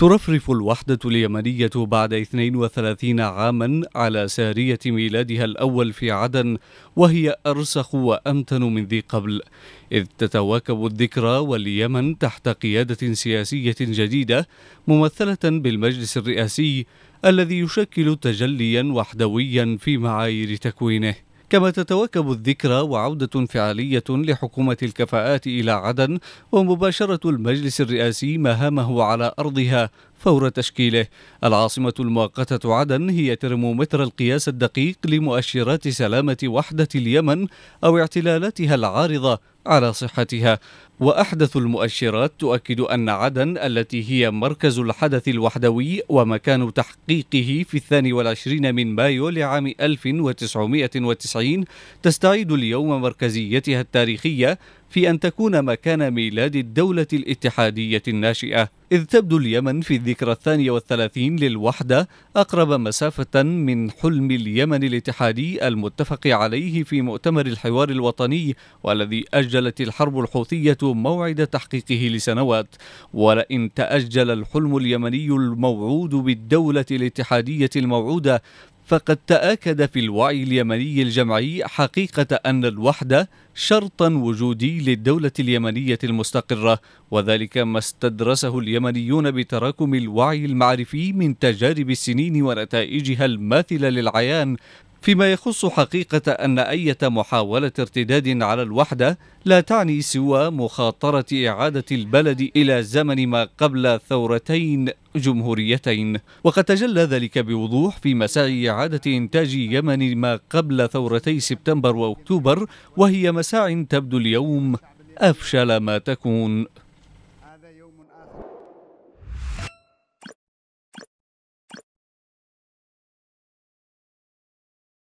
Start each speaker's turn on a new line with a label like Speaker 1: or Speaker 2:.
Speaker 1: ترفرف الوحدة اليمنية بعد 32 عاما على سارية ميلادها الأول في عدن وهي أرسخ وأمتن من ذي قبل إذ تتواكب الذكرى واليمن تحت قيادة سياسية جديدة ممثلة بالمجلس الرئاسي الذي يشكل تجليا وحدويا في معايير تكوينه كما تتواكب الذكرى وعودة فعالية لحكومة الكفاءات إلى عدن ومباشرة المجلس الرئاسي مهامه على أرضها فور تشكيله العاصمة المؤقتة عدن هي ترمومتر القياس الدقيق لمؤشرات سلامة وحدة اليمن أو اعتلالاتها العارضة على صحتها واحدث المؤشرات تؤكد ان عدن التي هي مركز الحدث الوحدوي ومكان تحقيقه في الثاني والعشرين من مايو لعام 1990 تستعيد اليوم مركزيتها التاريخيه في أن تكون مكان ميلاد الدولة الاتحادية الناشئة إذ تبدو اليمن في الذكرى الثانية والثلاثين للوحدة أقرب مسافة من حلم اليمن الاتحادي المتفق عليه في مؤتمر الحوار الوطني والذي أجلت الحرب الحوثية موعد تحقيقه لسنوات ولئن تأجل الحلم اليمني الموعود بالدولة الاتحادية الموعودة فقد تآكد في الوعي اليمني الجمعي حقيقة أن الوحدة شرطا وجودي للدولة اليمنية المستقرة وذلك ما استدرسه اليمنيون بتراكم الوعي المعرفي من تجارب السنين ونتائجها الماثلة للعيان فيما يخص حقيقة أن أي محاولة ارتداد على الوحدة لا تعني سوى مخاطرة إعادة البلد إلى زمن ما قبل ثورتين جمهوريتين وقد تجلى ذلك بوضوح في مساعي إعادة إنتاج يمن ما قبل ثورتي سبتمبر وأكتوبر وهي مساع تبدو اليوم أفشل ما تكون